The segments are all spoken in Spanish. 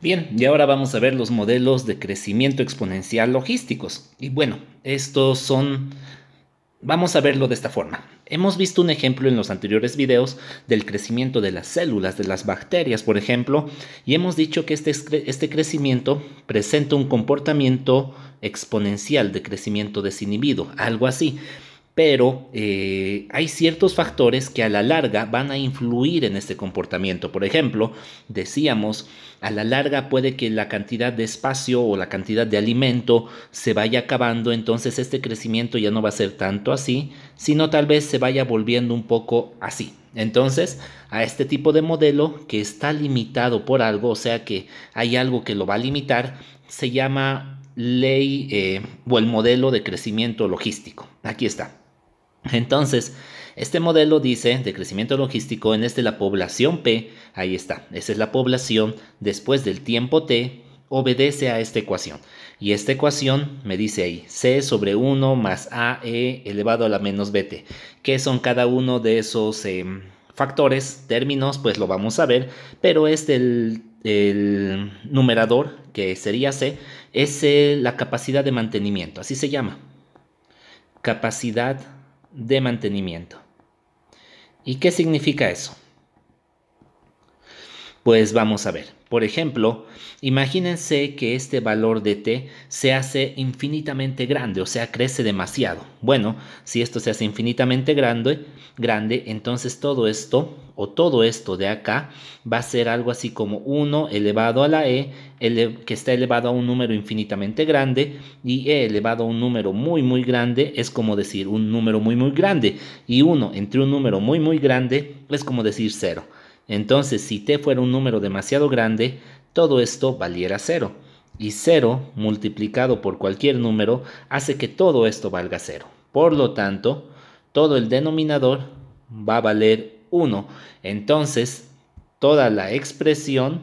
Bien, y ahora vamos a ver los modelos de crecimiento exponencial logísticos. Y bueno, estos son... Vamos a verlo de esta forma. Hemos visto un ejemplo en los anteriores videos del crecimiento de las células, de las bacterias, por ejemplo, y hemos dicho que este, este crecimiento presenta un comportamiento exponencial de crecimiento desinhibido, algo así pero eh, hay ciertos factores que a la larga van a influir en este comportamiento. Por ejemplo, decíamos, a la larga puede que la cantidad de espacio o la cantidad de alimento se vaya acabando, entonces este crecimiento ya no va a ser tanto así, sino tal vez se vaya volviendo un poco así. Entonces, a este tipo de modelo que está limitado por algo, o sea que hay algo que lo va a limitar, se llama ley eh, o el modelo de crecimiento logístico. Aquí está. Entonces, este modelo dice de crecimiento logístico en este la población P, ahí está, esa es la población después del tiempo T, obedece a esta ecuación. Y esta ecuación me dice ahí C sobre 1 más AE elevado a la menos BT. ¿Qué son cada uno de esos em, factores, términos? Pues lo vamos a ver, pero este el, numerador, que sería C, es eh, la capacidad de mantenimiento, así se llama. Capacidad de mantenimiento. ¿Y qué significa eso? Pues vamos a ver. Por ejemplo, imagínense que este valor de t se hace infinitamente grande, o sea, crece demasiado. Bueno, si esto se hace infinitamente grande, grande, entonces todo esto o todo esto de acá va a ser algo así como 1 elevado a la e, que está elevado a un número infinitamente grande, y e elevado a un número muy, muy grande es como decir un número muy, muy grande, y 1 entre un número muy, muy grande es como decir 0. Entonces, si t fuera un número demasiado grande, todo esto valiera 0. Y 0 multiplicado por cualquier número hace que todo esto valga 0. Por lo tanto, todo el denominador va a valer 1. Entonces, toda la expresión,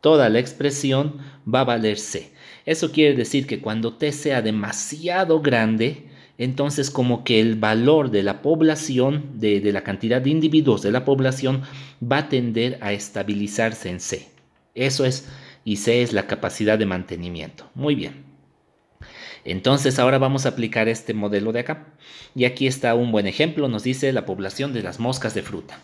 toda la expresión va a valer c. Eso quiere decir que cuando t sea demasiado grande, entonces como que el valor de la población, de, la cantidad de individuos de la población, va a tender a estabilizarse en C. Eso es, y C es la capacidad de mantenimiento. Muy bien. Entonces ahora vamos a aplicar este modelo de acá. Y aquí está un buen ejemplo, nos dice la población de las moscas de fruta.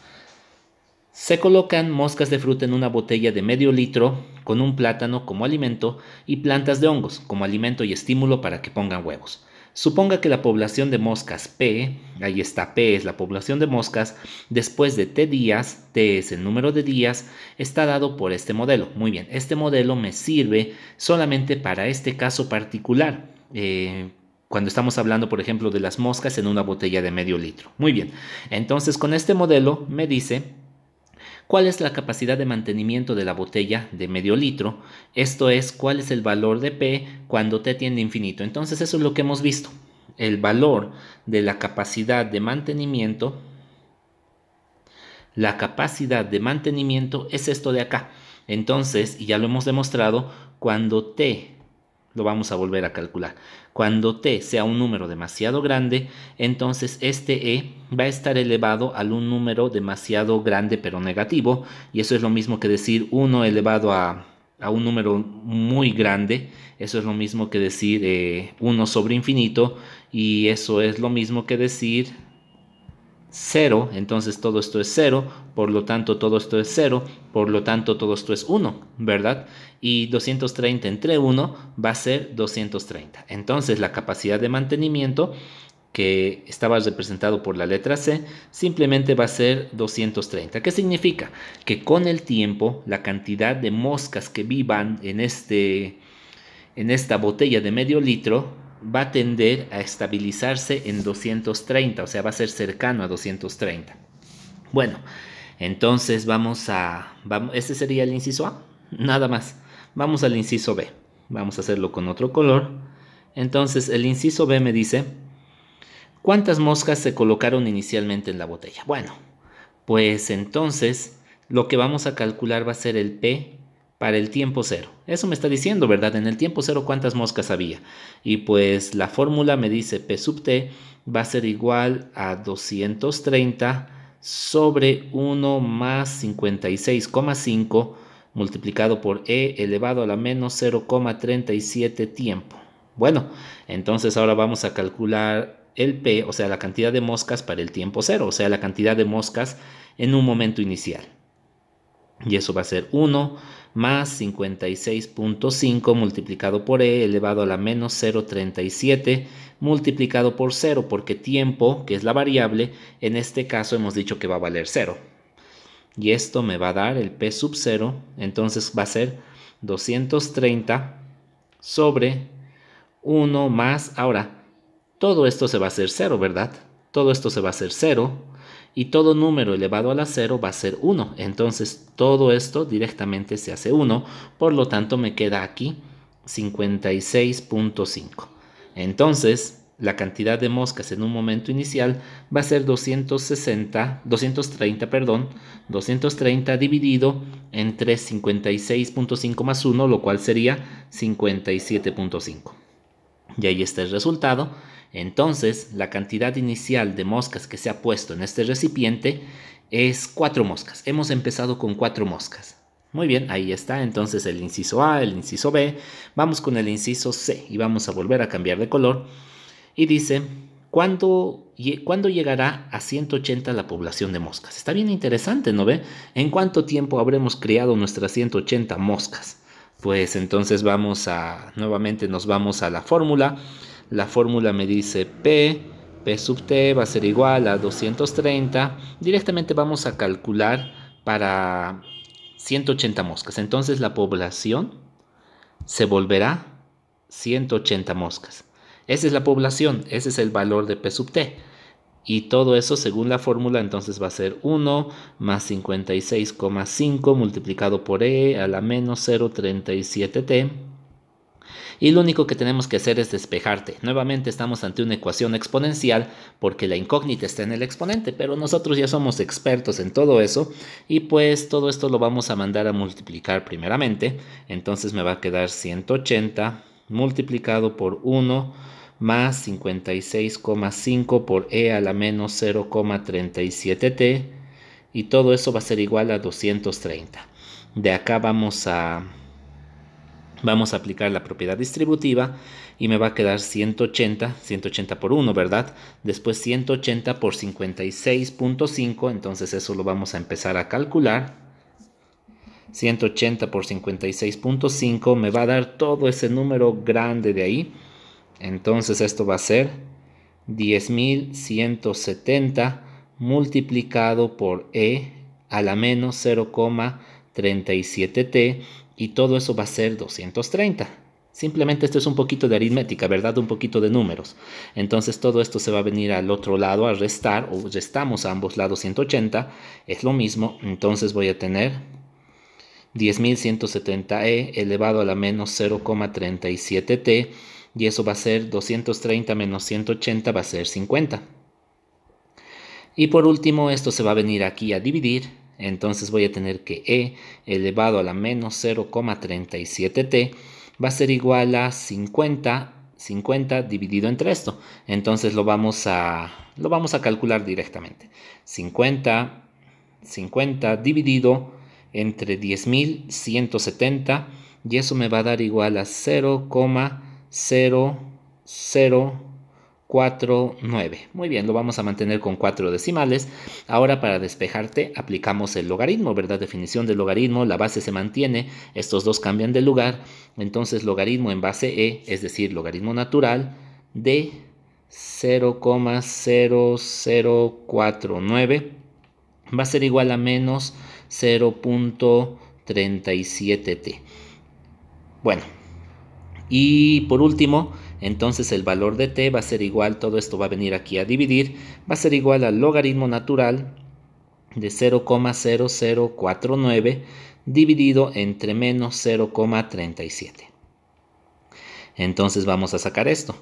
Se colocan moscas de fruta en una botella de medio litro con un plátano como alimento y plantas de hongos como alimento y estímulo para que pongan huevos. Suponga que la población de moscas P, ahí está P es la población de moscas, después de T días, T es el número de días, está dado por este modelo. Muy bien, este modelo me sirve solamente para este caso particular. Eh, cuando estamos hablando, por ejemplo, de las moscas en una botella de medio litro. Muy bien, entonces con este modelo me dice cuál es la capacidad de mantenimiento de la botella de medio litro, esto es cuál es el valor de P cuando T tiende a infinito. Entonces eso es lo que hemos visto, el valor de la capacidad de mantenimiento, la capacidad de mantenimiento es esto de acá. Entonces, y ya lo hemos demostrado, cuando T, lo vamos a volver a calcular, cuando t sea un número demasiado grande, entonces este e va a estar elevado a un número demasiado grande pero negativo. Y eso es lo mismo que decir 1 elevado a, a un número muy grande. Eso es lo mismo que decir 1 eh, sobre infinito. Y eso es lo mismo que decir 0, entonces todo esto es 0, por lo tanto todo esto es 0, por lo tanto todo esto es 1, ¿verdad? Y 230 entre 1 va a ser 230. Entonces la capacidad de mantenimiento que estaba representado por la letra C, simplemente va a ser 230. ¿Qué significa? Que con el tiempo, la cantidad de moscas que vivan en, este, en esta botella de medio litro va a tender a estabilizarse en 230, o sea, va a ser cercano a 230. Bueno, entonces vamos a... Vamos, este sería el inciso A, nada más. Vamos al inciso B. Vamos a hacerlo con otro color. Entonces, el inciso B me dice, ¿cuántas moscas se colocaron inicialmente en la botella? Bueno, pues entonces lo que vamos a calcular va a ser el P para el tiempo cero. Eso me está diciendo, ¿verdad? En el tiempo cero cuántas moscas había. Y pues la fórmula me dice P sub T va a ser igual a 230 sobre 1 más 56,5 multiplicado por E elevado a la menos 0,37 tiempo. Bueno, entonces ahora vamos a calcular el P, o sea, la cantidad de moscas para el tiempo cero, o sea, la cantidad de moscas en un momento inicial. Y eso va a ser 1 más 56.5 multiplicado por e elevado a la menos 0.37 multiplicado por 0, porque tiempo, que es la variable, en este caso hemos dicho que va a valer 0. Y esto me va a dar el P sub 0, entonces va a ser 230 sobre 1 más, ahora, todo esto se va a hacer 0, ¿verdad? Todo esto se va a hacer 0 y todo número elevado a la 0 va a ser 1. Entonces todo esto directamente se hace 1, por lo tanto me queda aquí 56.5. Entonces la cantidad de moscas en un momento inicial va a ser 260, 230, perdón, 230 dividido entre 56.5 más 1, lo cual sería 57.5. Y ahí está el resultado entonces, la cantidad inicial de moscas que se ha puesto en este recipiente es cuatro moscas. Hemos empezado con cuatro moscas. Muy bien, ahí está entonces el inciso A, el inciso B. Vamos con el inciso C y vamos a volver a cambiar de color. Y dice, ¿cuándo, llegará a 180 la población de moscas? Está bien interesante, ¿no ve? ¿En cuánto tiempo habremos creado nuestras 180 moscas? Pues entonces vamos a, nuevamente nos vamos a la fórmula la fórmula me dice P, P sub T va a ser igual a 230. Directamente vamos a calcular para 180 moscas. Entonces la población se volverá 180 moscas. Esa es la población, ese es el valor de P sub T. Y todo eso según la fórmula entonces va a ser 1 más 56,5 multiplicado por E a la menos 0,37T y lo único que tenemos que hacer es despejarte. Nuevamente estamos ante una ecuación exponencial porque la incógnita está en el exponente, pero nosotros ya somos expertos en todo eso y pues todo esto lo vamos a mandar a multiplicar primeramente. Entonces me va a quedar 180 multiplicado por 1 más 56,5 por e a la menos 0,37t y todo eso va a ser igual a 230. De acá vamos a Vamos a aplicar la propiedad distributiva y me va a quedar 180, 180 por 1, ¿verdad? Después 180 por 56.5, entonces eso lo vamos a empezar a calcular. 180 por 56.5 me va a dar todo ese número grande de ahí. Entonces esto va a ser 10.170 multiplicado por E a la menos 0,37T y todo eso va a ser 230. Simplemente esto es un poquito de aritmética, ¿verdad? Un poquito de números. Entonces todo esto se va a venir al otro lado a restar, o restamos a ambos lados 180, es lo mismo. Entonces voy a tener 10.170e elevado a la menos 0,37t, y eso va a ser 230 menos 180, va a ser 50. Y por último, esto se va a venir aquí a dividir entonces voy a tener que E elevado a la menos 0,37t va a ser igual a 50, 50 dividido entre esto. Entonces lo vamos a, lo vamos a calcular directamente. 50, 50 dividido entre 10.170 y eso me va a dar igual a 0,000. 49. Muy bien, lo vamos a mantener con cuatro decimales. Ahora para despejarte aplicamos el logaritmo, ¿verdad? Definición del logaritmo, la base se mantiene, estos dos cambian de lugar, entonces logaritmo en base e, es decir, logaritmo natural de 0,0049 va a ser igual a menos 0.37t. Bueno, y por último, entonces el valor de t va a ser igual, todo esto va a venir aquí a dividir, va a ser igual al logaritmo natural de 0,0049 dividido entre menos 0,37. Entonces vamos a sacar esto.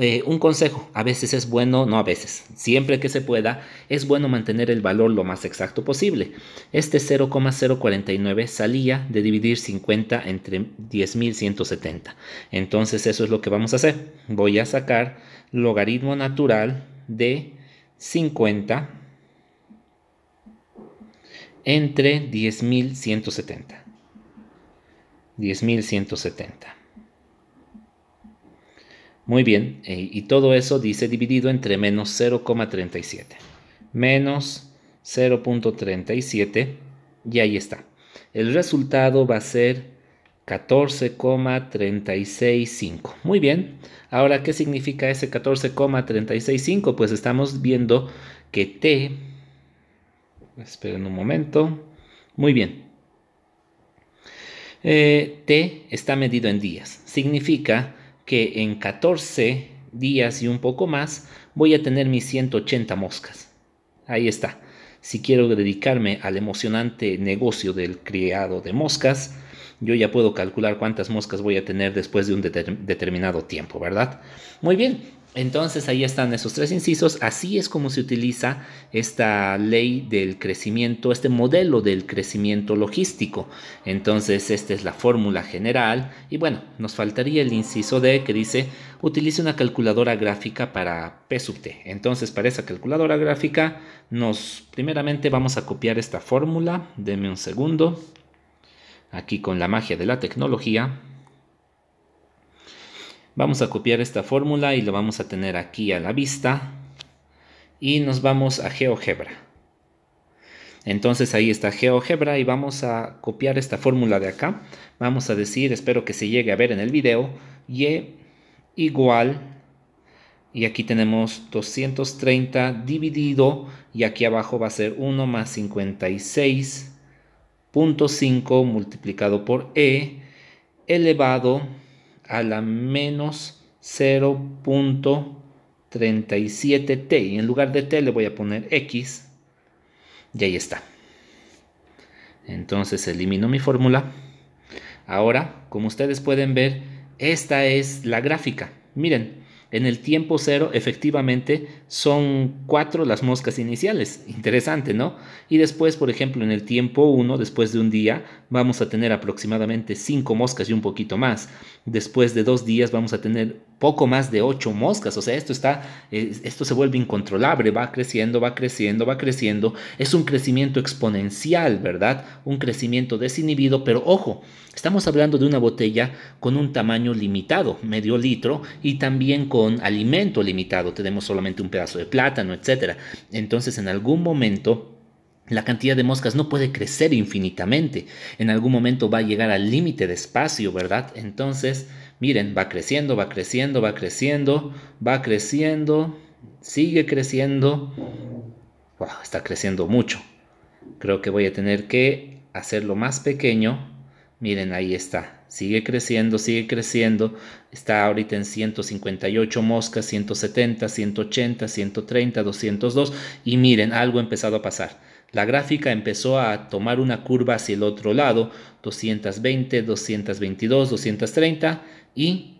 Eh, un consejo, a veces es bueno, no a veces, siempre que se pueda, es bueno mantener el valor lo más exacto posible. Este 0,049 salía de dividir 50 entre 10.170. Entonces eso es lo que vamos a hacer. Voy a sacar logaritmo natural de 50 entre 10.170. 10.170. Muy bien, eh, y todo eso dice dividido entre menos 0,37. Menos 0.37 y ahí está. El resultado va a ser 14,365. Muy bien. Ahora, ¿qué significa ese 14,365? Pues estamos viendo que T... Esperen un momento. Muy bien. Eh, T está medido en días. Significa que en 14 días y un poco más voy a tener mis 180 moscas. Ahí está. Si quiero dedicarme al emocionante negocio del criado de moscas, yo ya puedo calcular cuántas moscas voy a tener después de un determinado tiempo, ¿verdad? Muy bien, entonces ahí están esos tres incisos. Así es como se utiliza esta ley del crecimiento, este modelo del crecimiento logístico. Entonces esta es la fórmula general. Y bueno, nos faltaría el inciso D que dice, utilice una calculadora gráfica para P sub T. Entonces para esa calculadora gráfica nos primeramente vamos a copiar esta fórmula. Deme un segundo. Aquí con la magia de la tecnología Vamos a copiar esta fórmula y lo vamos a tener aquí a la vista. Y nos vamos a GeoGebra. Entonces ahí está GeoGebra y vamos a copiar esta fórmula de acá. Vamos a decir, espero que se llegue a ver en el video, Y igual, y aquí tenemos 230 dividido, y aquí abajo va a ser 1 más 56.5 multiplicado por E elevado a la menos 0.37t. Y en lugar de t le voy a poner x. Y ahí está. Entonces elimino mi fórmula. Ahora, como ustedes pueden ver, esta es la gráfica. Miren, en el tiempo 0 efectivamente son cuatro las moscas iniciales. Interesante, ¿no? Y después, por ejemplo, en el tiempo 1 después de un día, vamos a tener aproximadamente 5 moscas y un poquito más. Después de dos días vamos a tener poco más de 8 moscas. O sea, esto, está, esto se vuelve incontrolable, va creciendo, va creciendo, va creciendo. Es un crecimiento exponencial, ¿verdad? Un crecimiento desinhibido, pero ojo, estamos hablando de una botella con un tamaño limitado, medio litro, y también con alimento limitado. Tenemos solamente un pedazo de plátano, etc. Entonces, en algún momento la cantidad de moscas no puede crecer infinitamente. En algún momento va a llegar al límite de espacio, ¿verdad? Entonces, miren, va creciendo, va creciendo, va creciendo, va creciendo, sigue creciendo. Wow, está creciendo mucho. Creo que voy a tener que hacerlo más pequeño. Miren, ahí está. Sigue creciendo, sigue creciendo. Está ahorita en 158 moscas, 170, 180, 130, 202. Y miren, algo ha empezado a pasar la gráfica empezó a tomar una curva hacia el otro lado, 220, 222, 230 y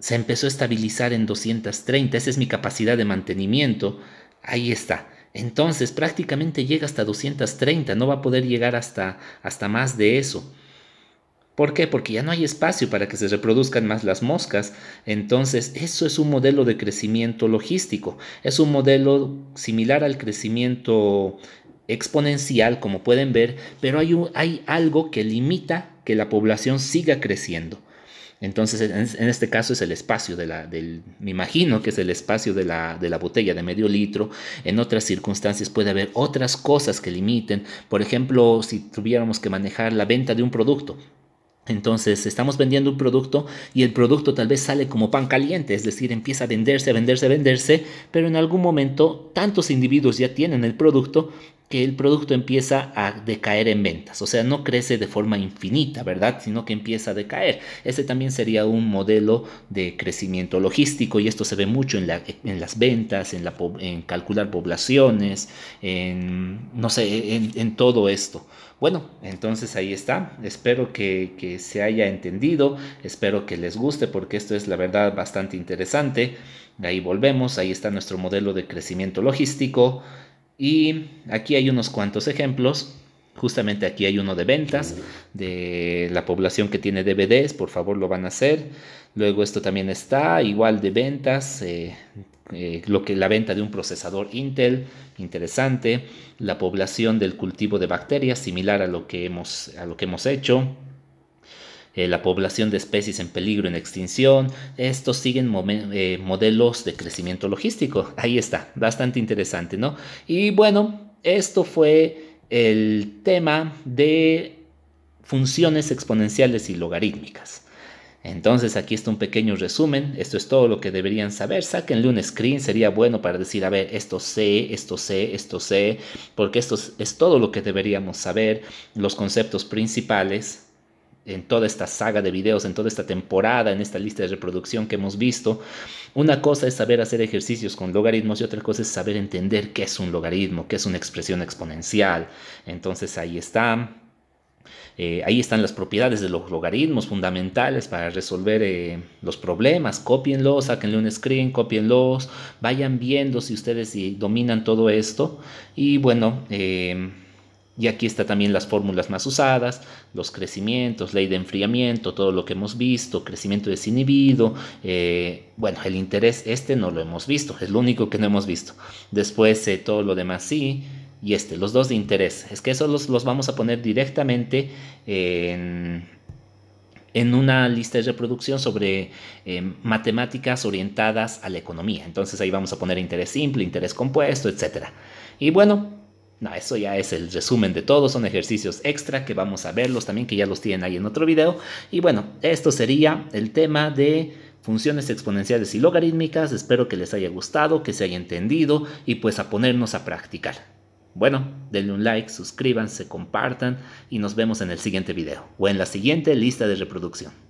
se empezó a estabilizar en 230. Esa es mi capacidad de mantenimiento. Ahí está. Entonces prácticamente llega hasta 230, no va a poder llegar hasta, hasta más de eso. ¿Por qué? Porque ya no hay espacio para que se reproduzcan más las moscas. Entonces, eso es un modelo de crecimiento logístico. Es un modelo similar al crecimiento exponencial, como pueden ver, pero hay, hay algo que limita que la población siga creciendo. Entonces, en, este caso es el espacio de la, del, me imagino que es el espacio de la, de la botella de medio litro. En otras circunstancias puede haber otras cosas que limiten. Por ejemplo, si tuviéramos que manejar la venta de un producto, entonces estamos vendiendo un producto y el producto tal vez sale como pan caliente, es decir, empieza a venderse, a venderse, a venderse, pero en algún momento tantos individuos ya tienen el producto que el producto empieza a decaer en ventas, o sea, no crece de forma infinita, ¿verdad? Sino que empieza a decaer. Ese también sería un modelo de crecimiento logístico y esto se ve mucho en, las ventas, en, la, en calcular poblaciones, en, no sé, en, todo esto. Bueno, entonces ahí está. Espero que, que, se haya entendido. Espero que les guste porque esto es la verdad bastante interesante. Ahí volvemos. Ahí está nuestro modelo de crecimiento logístico. Y aquí hay unos cuantos ejemplos. Justamente aquí hay uno de ventas, de la población que tiene DVDs, por favor lo van a hacer. Luego esto también está, igual de ventas, eh, eh, lo que la venta de un procesador Intel, interesante. La población del cultivo de bacterias, similar a lo a lo que hemos hecho eh, la población de especies en peligro, en extinción. Estos siguen eh, modelos de crecimiento logístico. Ahí está, bastante interesante, ¿no? Y bueno, esto fue el tema de funciones exponenciales y logarítmicas. Entonces aquí está un pequeño resumen, esto es todo lo que deberían saber, sáquenle un screen, sería bueno para decir, a ver, esto sé, esto sé, esto sé, porque esto es todo lo que deberíamos saber, los conceptos principales, en toda esta saga de videos, en toda esta temporada, en esta lista de reproducción que hemos visto. Una cosa es saber hacer ejercicios con logaritmos y otra cosa es saber entender qué es un logaritmo, qué es una expresión exponencial. Entonces ahí está. Eh, ahí están las propiedades de los logaritmos fundamentales para resolver eh, los problemas. Cópienlos, sáquenle un screen, cópienlos, vayan viendo si ustedes eh, dominan todo esto. Y bueno, y aquí está también las fórmulas más usadas, los crecimientos, ley de enfriamiento, todo lo que hemos visto, crecimiento desinhibido, eh, bueno, el interés este no lo hemos visto, es lo único que no hemos visto. Después eh, todo lo demás sí, y este, los dos de interés. Es que esos los, vamos a poner directamente en, una lista de reproducción sobre eh, matemáticas orientadas a la economía. Entonces ahí vamos a poner interés simple, interés compuesto, etc. Y bueno, no, eso ya es el resumen de todo, son ejercicios extra que vamos a verlos también, que ya los tienen ahí en otro video. Y bueno, esto sería el tema de funciones exponenciales y logarítmicas. Espero que les haya gustado, que se haya entendido y pues a ponernos a practicar. Bueno, denle un like, suscríbanse, compartan y nos vemos en el siguiente video o en la siguiente lista de reproducción.